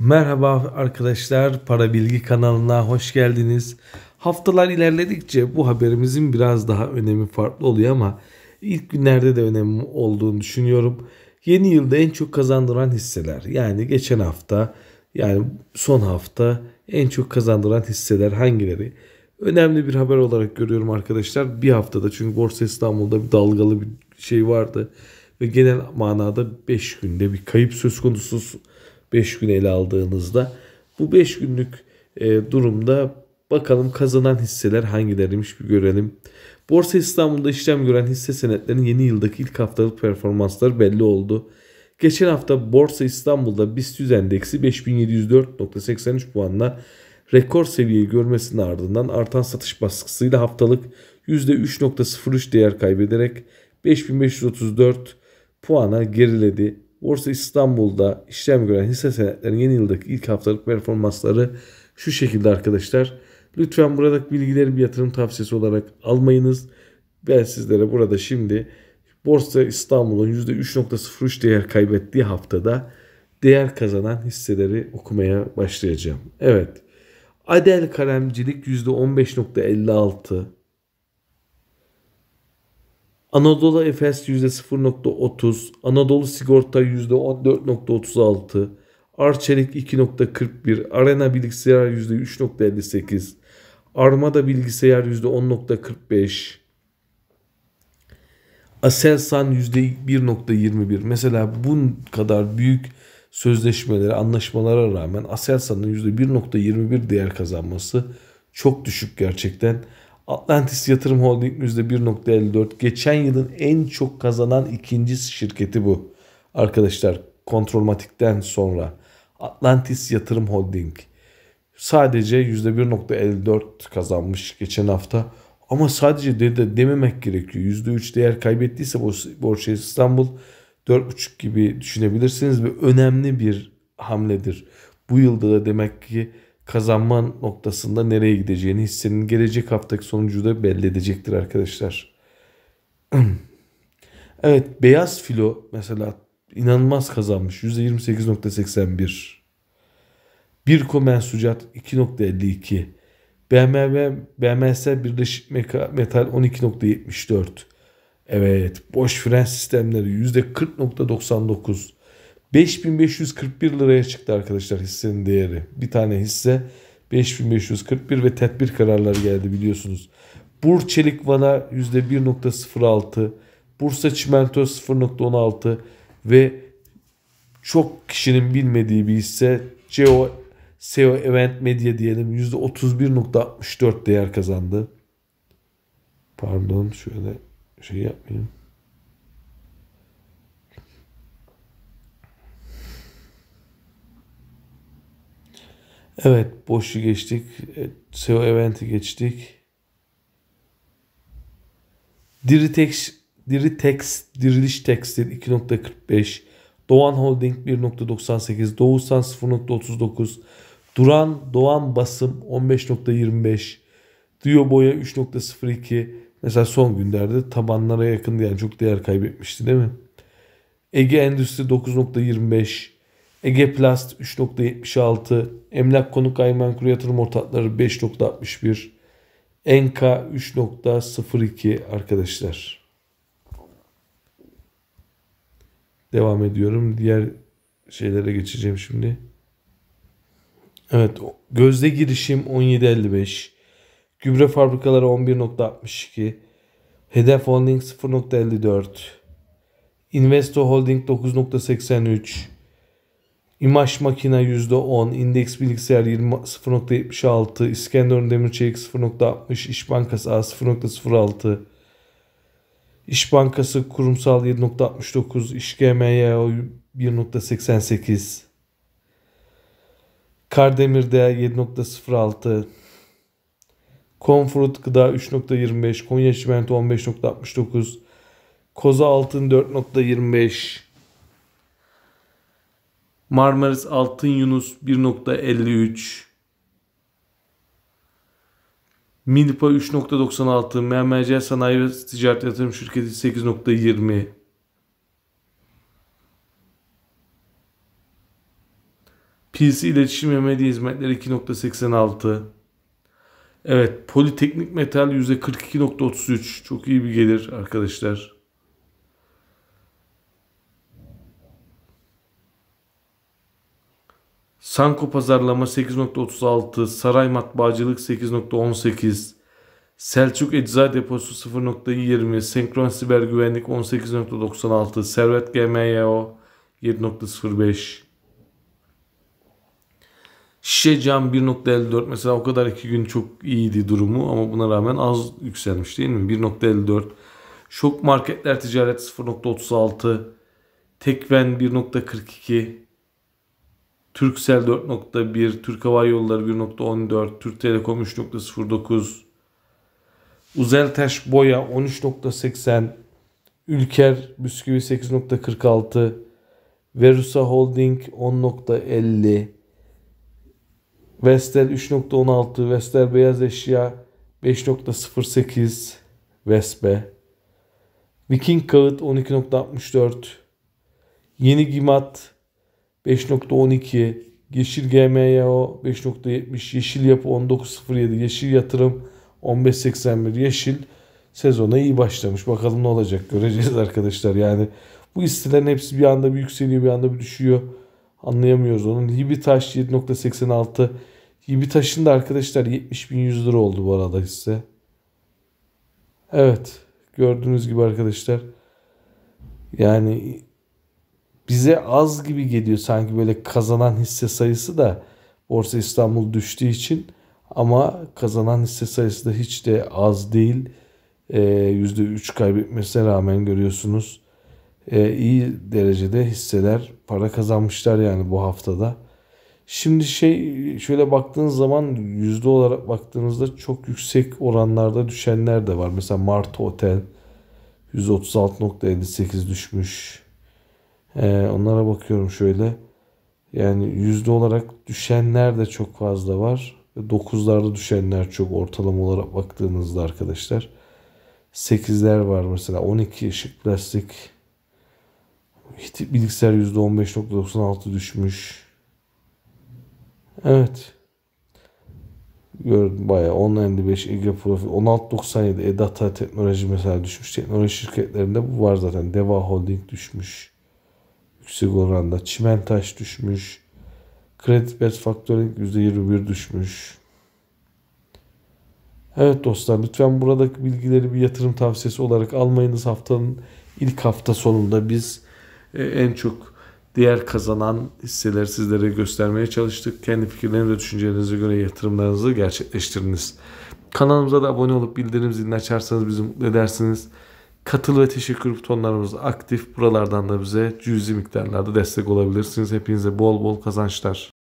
Merhaba arkadaşlar, Para Bilgi kanalına hoş geldiniz. Haftalar ilerledikçe bu haberimizin biraz daha önemi farklı oluyor ama ilk günlerde de önemli olduğunu düşünüyorum. Yeni yılda en çok kazandıran hisseler yani geçen hafta yani son hafta en çok kazandıran hisseler hangileri? Önemli bir haber olarak görüyorum arkadaşlar. Bir haftada çünkü Borsa İstanbul'da bir dalgalı bir şey vardı ve genel manada 5 günde bir kayıp söz konusu 5 gün ele aldığınızda. Bu 5 günlük e, durumda bakalım kazanan hisseler hangileriymiş bir görelim. Borsa İstanbul'da işlem gören hisse senetlerinin yeni yıldaki ilk haftalık performansları belli oldu. Geçen hafta Borsa İstanbul'da BIST 100 endeksi 5704.83 puanla rekor seviyeyi görmesinin ardından artan satış baskısıyla haftalık %3.03 değer kaybederek 5534 puana geriledi. Borsa İstanbul'da işlem gören hisse senetlerinin yeni yıldaki ilk haftalık performansları şu şekilde arkadaşlar. Lütfen buradaki bilgileri bir yatırım tavsiyesi olarak almayınız. Ben sizlere burada şimdi Borsa İstanbul'un %3.03 değer kaybettiği haftada değer kazanan hisseleri okumaya başlayacağım. Evet. Adel Kalemcilik %15.56. Anadolu Efes %0.30, Anadolu Sigorta %14.36, Arçelik 2.41, Arena Bilgisayar %3.58, Armada Bilgisayar %10.45, Aselsan %1.21. Mesela bu kadar büyük sözleşmelere, anlaşmalara rağmen Aselsan'ın %1.21 değer kazanması çok düşük gerçekten. Atlantis Yatırım Holding %1.54. Geçen yılın en çok kazanan ikinci şirketi bu. Arkadaşlar Kontrolmatik'ten sonra Atlantis Yatırım Holding sadece %1.54 kazanmış geçen hafta. Ama sadece de, de dememek gerekiyor. %3 değer kaybettiyse Borsa İstanbul 4.5 gibi düşünebilirsiniz ve önemli bir hamledir. Bu yılda da demek ki kazanma noktasında nereye gideceğini hissenin gelecek haftaki sonucu da belli edecektir arkadaşlar. evet beyaz filo mesela inanılmaz kazanmış. %28.81. Birko Mensucat 2.52. BMW, BMS Birleşik Metal 12.74. Evet boş fren sistemleri %40.99. 5541 liraya çıktı arkadaşlar hissenin değeri. Bir tane hisse 5541 ve tedbir kararları geldi biliyorsunuz. Bur Çelik Vana %1.06, Bursa Çimento 0.16 ve çok kişinin bilmediği bir hisse CEO, SEO Event Media diyelim %31.64 değer kazandı. Pardon şöyle şey yapmayayım. Evet boşu geçtik. E, SEO eventi geçtik. Diritex, Text Diriliş Tekstil 2.45, Doğan Holding 1.98, Doğusan 0.39, Duran Doğan Basım 15.25, Diyo Boya 3.02. Mesela son günlerde tabanlara yakın yani çok değer kaybetmişti değil mi? Ege Endüstri 9.25, Ege Plast 3.76, Emlak Konut Gayrimenkul Yatırım Ortakları 5.61, Enka 3.02 arkadaşlar. Devam ediyorum. Diğer şeylere geçeceğim şimdi. Evet, gözde girişim 17.55, gübre fabrikaları 11.62, Hedef Holding 0.54, Investor Holding 9.83, İmaş Makina %10, İndeks Bilgisayar 0.76, İskenderun Demirçelik 0.60, İş Bankası A 0.06, İş Bankası Kurumsal 7.69, İş GMY 1.88, Kardemir'de 7.06, Comfort Gıda 3.25, Konya Çimento 15.69, Koza Altın 4.25, Marmaris Altın Yunus 1.53 Milpa 3.96 MMC Sanayi ve Ticaret Yatırım Şirketi 8.20 PC İletişim ve Medya Hizmetleri 2.86 Evet Politeknik Metal %42.33 çok iyi bir gelir arkadaşlar. Sanko Pazarlama 8.36, Saray Matbaacılık 8.18, Selçuk Ecza Deposu 0.20, Senkron Siber Güvenlik 18.96, Servet GMYO 7.05, Şişe Cam 1.54 mesela o kadar iki gün çok iyiydi durumu ama buna rağmen az yükselmiş değil mi? 1.54, Şok Marketler Ticaret 0.36, Tekven 1.42, Türksel 4.1, Türk Hava Yolları 1.14, Türk Telekom 3.09, Uzeltaş Boya 13.80, Ülker Bisküvi 8.46, Verusa Holding 10.50, Vestel 3.16, Vestel Beyaz Eşya 5.08, Vespe, Viking Kağıt 12.64, Yeni Gimat 5.12, Yeşil GMYO 5.70, Yeşil Yapı 19.07, Yeşil Yatırım 15.81, Yeşil sezona iyi başlamış. Bakalım ne olacak göreceğiz arkadaşlar. Yani bu hisselerin hepsi bir anda bir yükseliyor bir anda bir düşüyor. Anlayamıyoruz onun. Hibitaş 7.86. Hibitaş'ın da arkadaşlar 70.100 lira oldu bu arada hisse. Evet gördüğünüz gibi arkadaşlar. Yani bize az gibi geliyor sanki böyle kazanan hisse sayısı da Borsa İstanbul düştüğü için ama kazanan hisse sayısı da hiç de az değil. E, ee, %3 kaybetmesine rağmen görüyorsunuz e, iyi derecede hisseler para kazanmışlar yani bu haftada. Şimdi şey şöyle baktığınız zaman yüzde olarak baktığınızda çok yüksek oranlarda düşenler de var. Mesela Mart Otel 136.58 düşmüş. Ee, onlara bakıyorum şöyle. Yani yüzde olarak düşenler de çok fazla var. 9'larda düşenler çok ortalama olarak baktığınızda arkadaşlar. 8'ler var mesela 12 ışık plastik. Bilgisayar %15.96 düşmüş. Evet. Gördüm bayağı 10.55 Ege Profil 16.97 E-Data Teknoloji mesela düşmüş. Teknoloji şirketlerinde bu var zaten. Deva Holding düşmüş yüksek oranda. Çimentaş düşmüş. Kredi Best Factoring %21 düşmüş. Evet dostlar lütfen buradaki bilgileri bir yatırım tavsiyesi olarak almayınız. Haftanın ilk hafta sonunda biz e, en çok diğer kazanan hisseleri sizlere göstermeye çalıştık. Kendi fikirleriniz ve düşüncelerinize göre yatırımlarınızı gerçekleştiriniz. Kanalımıza da abone olup bildirim zilini açarsanız bizi mutlu edersiniz. Katıl ve teşekkür butonlarımız aktif. Buralardan da bize cüzi miktarlarda destek olabilirsiniz. Hepinize bol bol kazançlar.